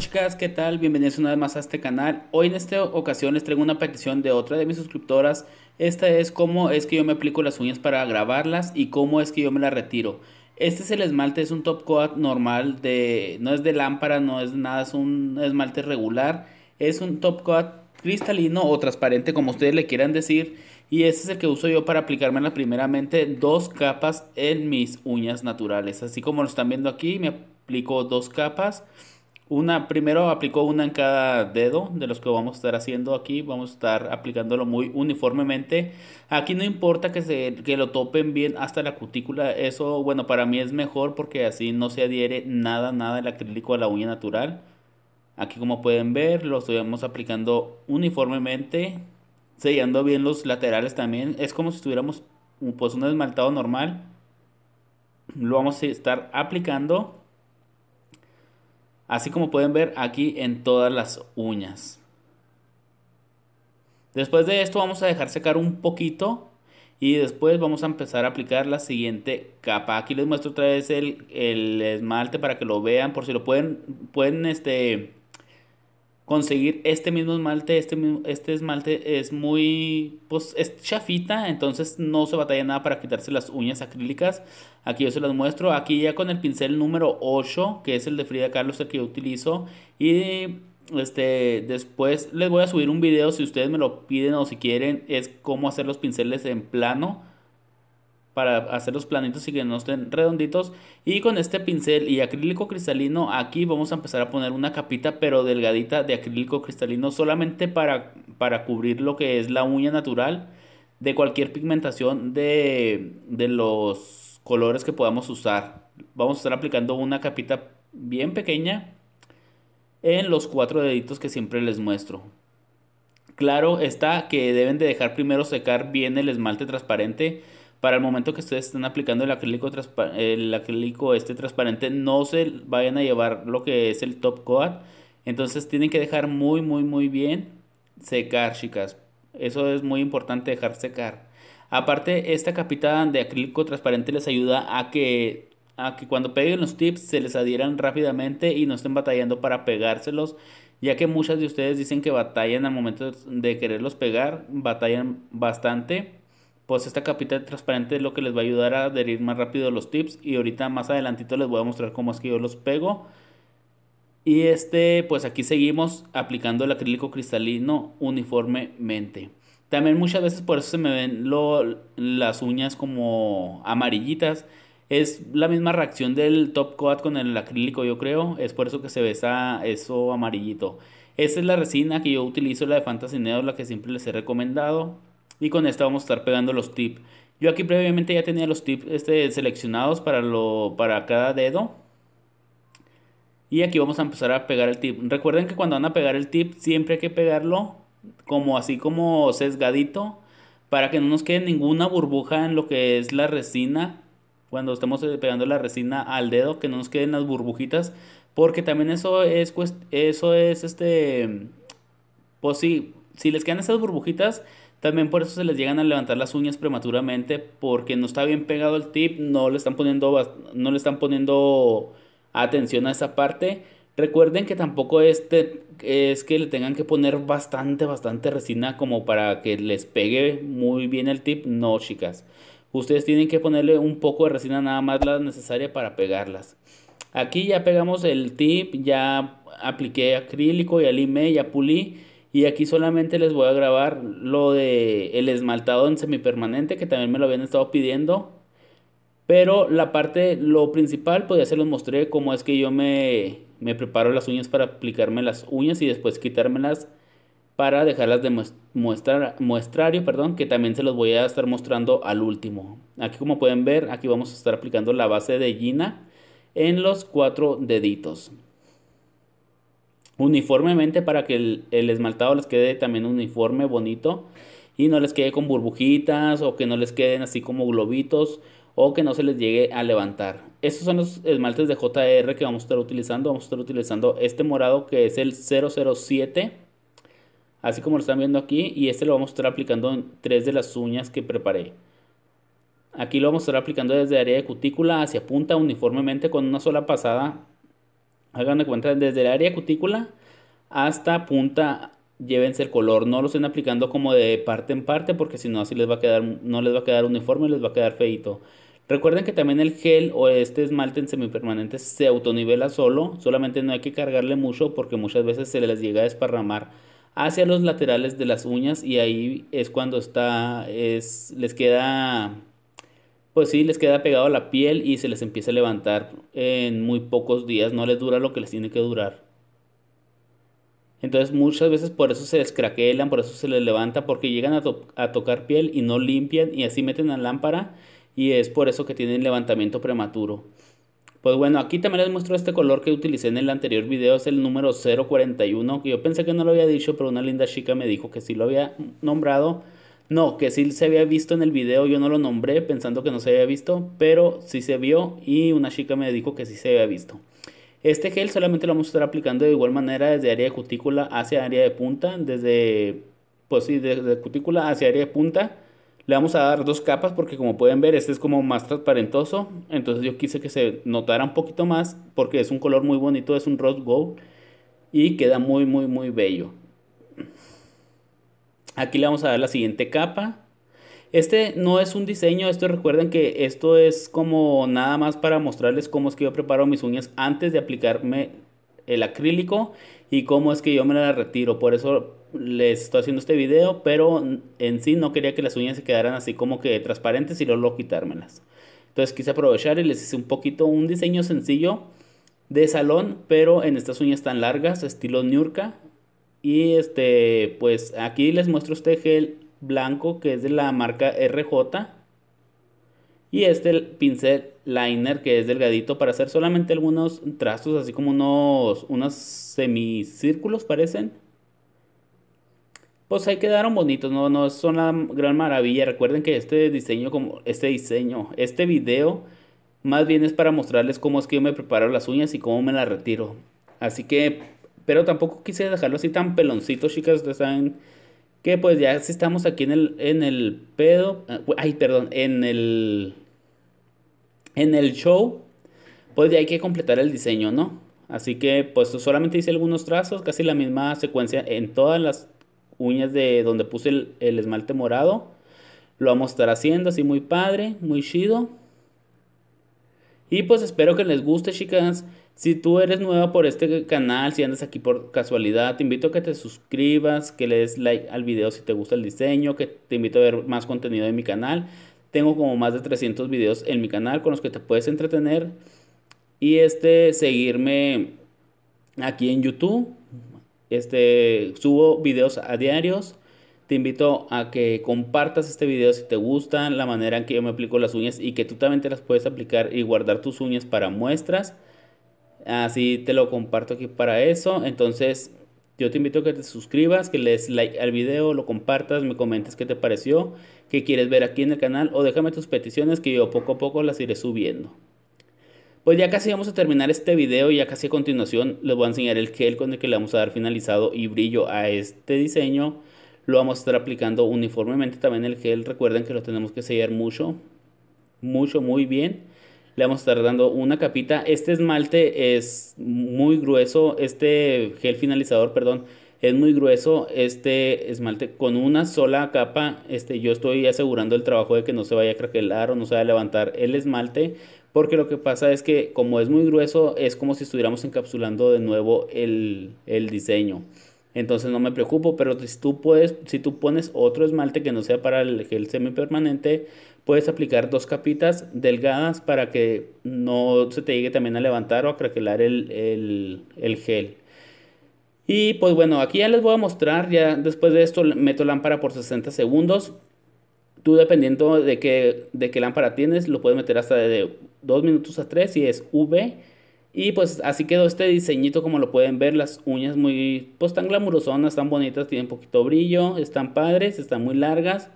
chicas, ¿qué tal? Bienvenidos una vez más a este canal. Hoy en esta ocasión les traigo una petición de otra de mis suscriptoras. Esta es cómo es que yo me aplico las uñas para grabarlas y cómo es que yo me las retiro. Este es el esmalte, es un top coat normal, de, no es de lámpara, no es nada, es un esmalte regular. Es un top coat cristalino o transparente, como ustedes le quieran decir. Y este es el que uso yo para aplicarme la primeramente dos capas en mis uñas naturales. Así como lo están viendo aquí, me aplico dos capas. Una, primero aplicó una en cada dedo de los que vamos a estar haciendo aquí. Vamos a estar aplicándolo muy uniformemente. Aquí no importa que, se, que lo topen bien hasta la cutícula. Eso, bueno, para mí es mejor porque así no se adhiere nada, nada el acrílico a la uña natural. Aquí como pueden ver, lo estuvimos aplicando uniformemente. Sellando bien los laterales también. Es como si estuviéramos pues, un esmaltado normal. Lo vamos a estar aplicando así como pueden ver aquí en todas las uñas. Después de esto vamos a dejar secar un poquito y después vamos a empezar a aplicar la siguiente capa. Aquí les muestro otra vez el, esmalte para que lo vean por si lo pueden, pueden este, conseguir este mismo esmalte, este, este esmalte es muy, pues es chafita, entonces no se batalla nada para quitarse las uñas acrílicas. Aquí yo se las muestro, aquí ya con el pincel número 8, que es el de Frida Carlos, el que yo utilizo. Y este, después les voy a subir un video si ustedes me lo piden o si quieren, es cómo hacer los pinceles en plano para hacer los planitos y que no estén redonditos. Y con este pincel y acrílico cristalino aquí vamos a empezar a poner una capita pero delgadita de acrílico cristalino solamente para, para cubrir lo que es la uña natural de cualquier pigmentación de, de los colores que podamos usar. Vamos a estar aplicando una capita bien pequeña en los cuatro deditos que siempre les muestro. Claro está que deben de dejar primero secar bien el esmalte transparente para el momento que ustedes están aplicando el acrílico, el acrílico este transparente, no se vayan a llevar lo que es el top coat. Entonces tienen que dejar muy, muy, muy bien secar, chicas. Eso es muy importante dejar secar. Aparte, esta capita de acrílico transparente les ayuda a que, a que cuando peguen los tips se les adhieran rápidamente y no estén batallando para pegárselos ya que muchas de ustedes dicen que batallan al momento de quererlos pegar, batallan bastante pues esta capita transparente es lo que les va a ayudar a adherir más rápido los tips y ahorita más adelantito les voy a mostrar cómo es que yo los pego. Y este, pues aquí seguimos aplicando el acrílico cristalino uniformemente. También muchas veces por eso se me ven las uñas como amarillitas. Es la misma reacción del top coat con el acrílico, yo creo. Es por eso que se ve eso amarillito. Esa es la resina que yo utilizo, la de Fantasy Neo, la que siempre les he recomendado y con esta vamos a estar pegando los tips. Yo aquí previamente ya tenía los tips este, seleccionados para, lo, para cada dedo. Y aquí vamos a empezar a pegar el tip. Recuerden que cuando van a pegar el tip siempre hay que pegarlo como así como sesgadito para que no nos quede ninguna burbuja en lo que es la resina. Cuando estemos eh, pegando la resina al dedo, que no nos queden las burbujitas. Porque también eso es, eso es este... Pues sí, si les quedan esas burbujitas, también por eso se les llegan a levantar las uñas prematuramente porque no está bien pegado el tip, no le están poniendo, no le están poniendo atención a esa parte. Recuerden que tampoco este es que le tengan que poner bastante, bastante resina como para que les pegue muy bien el tip. No, chicas. Ustedes tienen que ponerle un poco de resina nada más la necesaria para pegarlas. Aquí ya pegamos el tip, ya apliqué acrílico, ya limé, ya pulí. Y aquí solamente les voy a grabar lo de el esmaltado en semipermanente, que también me lo habían estado pidiendo. Pero la parte, lo principal, pues ya se los mostré cómo es que yo me, me preparo las uñas para aplicarme las uñas y después quitármelas para dejarlas de muestrar, muestrario, perdón, que también se los voy a estar mostrando al último. Aquí como pueden ver, aquí vamos a estar aplicando la base de Gina en los cuatro deditos uniformemente para que el, esmaltado les quede también uniforme, bonito y no les quede con burbujitas o que no les queden así como globitos o que no se les llegue a levantar. Estos son los esmaltes de JR que vamos a estar utilizando. Vamos a estar utilizando este morado que es el 007, así como lo están viendo aquí, y este lo vamos a estar aplicando en tres de las uñas que preparé. Aquí lo vamos a estar aplicando desde área de cutícula hacia punta uniformemente con una sola pasada Hagan de cuenta, desde el área cutícula hasta punta, llévense el color. No lo estén aplicando como de parte en parte, porque si no, así les va a quedar, no les va a quedar uniforme, les va a quedar feito. Recuerden que también el gel o este esmalte en semipermanente se autonivela solo, solamente no hay que cargarle mucho porque muchas veces se les llega a desparramar hacia los laterales de las uñas y ahí es cuando está, es, les queda pues sí, les queda pegado a la piel y se les empieza a levantar en muy pocos días, no les dura lo que les tiene que durar. Entonces muchas veces por eso se les craquelan, por eso se les levanta, porque llegan a, tocar piel y no limpian y así meten la lámpara y es por eso que tienen levantamiento prematuro. Pues bueno, aquí también les muestro este color que utilicé en el anterior video, es el número 041, que yo pensé que no lo había dicho, pero una linda chica me dijo que sí lo había nombrado. No, que sí se había visto en el video, yo no lo nombré pensando que no se había visto, pero sí se vio y una chica me dijo que sí se había visto. Este gel solamente lo vamos a estar aplicando de igual manera desde área de cutícula hacia área de punta, desde, pues sí, desde cutícula hacia área de punta. Le vamos a dar dos capas porque como pueden ver este es como más transparentoso, entonces yo quise que se notara un poquito más porque es un color muy bonito, es un rose gold y queda muy muy muy bello. Aquí le vamos a dar la siguiente capa. Este no es un diseño, esto recuerden que esto es como nada más para mostrarles cómo es que yo preparo mis uñas antes de aplicarme el acrílico y cómo es que yo me las retiro. Por eso les estoy haciendo este video, pero en sí no quería que las uñas se quedaran así como que transparentes y luego quitármelas. Entonces quise aprovechar y les hice un poquito un diseño sencillo de salón, pero en estas uñas tan largas, estilo Niurka, y este, pues aquí les muestro este gel blanco que es de la marca RJ. Y este pincel liner que es delgadito para hacer solamente algunos trazos, así como unos, unos semicírculos parecen. Pues ahí quedaron bonitos, no, no son la gran maravilla. Recuerden que este diseño, como este diseño, este video, más bien es para mostrarles cómo es que yo me preparo las uñas y cómo me las retiro. Así que pero tampoco quise dejarlo así tan peloncito, chicas. Ustedes saben que pues ya si estamos aquí en el, en el pedo, eh, ay, perdón, en el, en el show, pues ya hay que completar el diseño, ¿no? Así que pues solamente hice algunos trazos, casi la misma secuencia en todas las uñas de donde puse el, el esmalte morado. Lo vamos a estar haciendo así muy padre, muy chido. Y pues espero que les guste, chicas. Si tú eres nueva por este canal, si andas aquí por casualidad, te invito a que te suscribas, que le des like al video si te gusta el diseño, que te invito a ver más contenido de mi canal. Tengo como más de 300 videos en mi canal con los que te puedes entretener y este seguirme aquí en YouTube. Este subo videos a diarios. Te invito a que compartas este video si te gusta, la manera en que yo me aplico las uñas y que tú también te las puedes aplicar y guardar tus uñas para muestras. Así ah, te lo comparto aquí para eso. Entonces, yo te invito a que te suscribas, que le des like al video, lo compartas, me comentes qué te pareció, qué quieres ver aquí en el canal o déjame tus peticiones que yo poco a poco las iré subiendo. Pues ya casi vamos a terminar este video y ya casi a continuación les voy a enseñar el gel con el que le vamos a dar finalizado y brillo a este diseño. Lo vamos a estar aplicando uniformemente también el gel. Recuerden que lo tenemos que sellar mucho, mucho, muy bien le vamos a estar dando una capita. Este esmalte es muy grueso, este gel finalizador, perdón, es muy grueso este esmalte con una sola capa. Este, yo estoy asegurando el trabajo de que no se vaya a craquelar o no se vaya a levantar el esmalte, porque lo que pasa es que como es muy grueso, es como si estuviéramos encapsulando de nuevo el, el diseño. Entonces no me preocupo, pero si tú, puedes, si tú pones otro esmalte que no sea para el gel semipermanente, Puedes aplicar dos capitas delgadas para que no se te llegue también a levantar o a craquelar el, gel. Y pues bueno, aquí ya les voy a mostrar, ya después de esto meto lámpara por 60 segundos. Tú dependiendo de qué, de qué lámpara tienes, lo puedes meter hasta de 2 minutos a 3 si es V. Y pues así quedó este diseñito como lo pueden ver, las uñas muy, pues tan glamurosonas, tan bonitas, tienen poquito brillo, están padres, están muy largas.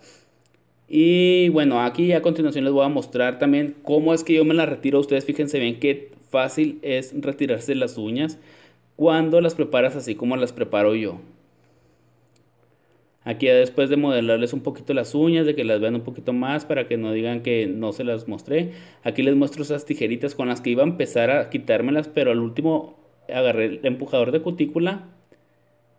Y bueno, aquí a continuación les voy a mostrar también cómo es que yo me las retiro. Ustedes fíjense bien qué fácil es retirarse las uñas cuando las preparas así como las preparo yo. Aquí después de modelarles un poquito las uñas, de que las vean un poquito más para que no digan que no se las mostré. Aquí les muestro esas tijeritas con las que iba a empezar a quitármelas, pero al último agarré el empujador de cutícula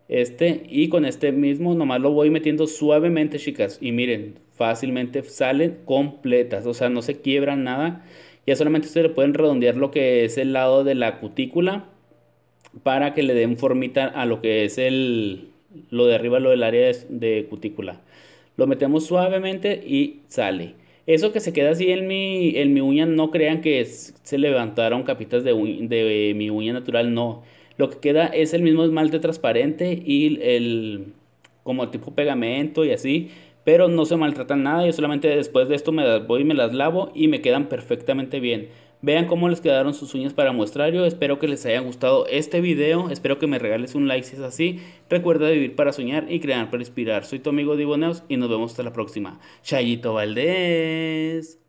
este, y con este mismo nomás lo voy metiendo suavemente, chicas. Y miren, fácilmente salen completas, o sea, no se quiebran nada. Ya solamente ustedes pueden redondear lo que es el lado de la cutícula para que le den formita a lo que es el, lo de arriba, lo del área de, cutícula. Lo metemos suavemente y sale. Eso que se queda así en mi, en mi uña, no crean que se levantaron capitas de, de, de mi uña natural, no lo que queda es el mismo esmalte transparente y el como tipo pegamento y así, pero no se maltratan nada. Yo solamente después de esto me las voy y me las lavo y me quedan perfectamente bien. Vean cómo les quedaron sus uñas para yo. Espero que les haya gustado este video. Espero que me regales un like si es así. Recuerda vivir para soñar y crear para inspirar. Soy tu amigo Diboneos y nos vemos hasta la próxima. Chayito Valdés.